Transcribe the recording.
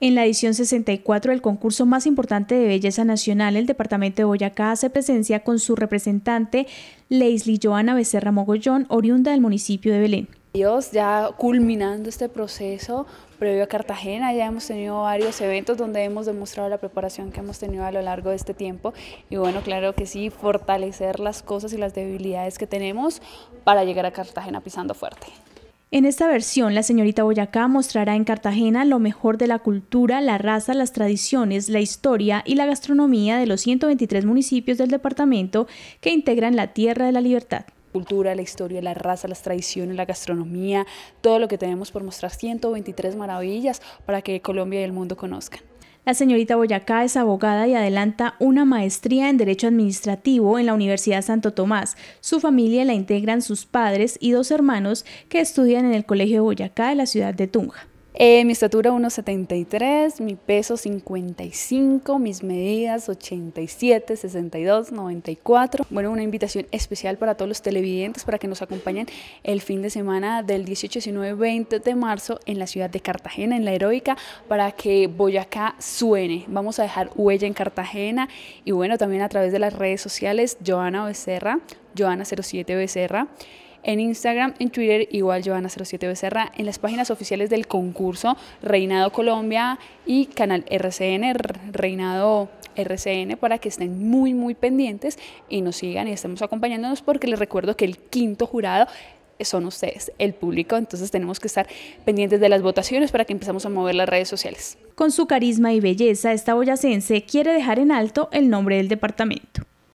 En la edición 64 del concurso más importante de belleza nacional, el departamento de Boyacá hace presencia con su representante, Leisly Joana Becerra Mogollón, oriunda del municipio de Belén. Dios, ya culminando este proceso previo a Cartagena, ya hemos tenido varios eventos donde hemos demostrado la preparación que hemos tenido a lo largo de este tiempo y bueno, claro que sí, fortalecer las cosas y las debilidades que tenemos para llegar a Cartagena pisando fuerte. En esta versión, la señorita Boyacá mostrará en Cartagena lo mejor de la cultura, la raza, las tradiciones, la historia y la gastronomía de los 123 municipios del departamento que integran la Tierra de la Libertad cultura, la historia, la raza, las tradiciones, la gastronomía, todo lo que tenemos por mostrar, 123 maravillas para que Colombia y el mundo conozcan. La señorita Boyacá es abogada y adelanta una maestría en Derecho Administrativo en la Universidad Santo Tomás. Su familia la integran sus padres y dos hermanos que estudian en el Colegio de Boyacá de la ciudad de Tunja. Eh, mi estatura 1,73, mi peso 55, mis medidas 87, 62, 94. Bueno, una invitación especial para todos los televidentes para que nos acompañen el fin de semana del 18, 19, 20 de marzo en la ciudad de Cartagena, en la heroica, para que Boyacá suene. Vamos a dejar huella en Cartagena y bueno, también a través de las redes sociales, Joana Becerra, Joana07 Becerra en Instagram, en Twitter, igual Joana07 Becerra, en las páginas oficiales del concurso Reinado Colombia y canal RCN, Reinado RCN, para que estén muy, muy pendientes y nos sigan y estemos acompañándonos, porque les recuerdo que el quinto jurado son ustedes, el público, entonces tenemos que estar pendientes de las votaciones para que empezamos a mover las redes sociales. Con su carisma y belleza, esta boyacense quiere dejar en alto el nombre del departamento.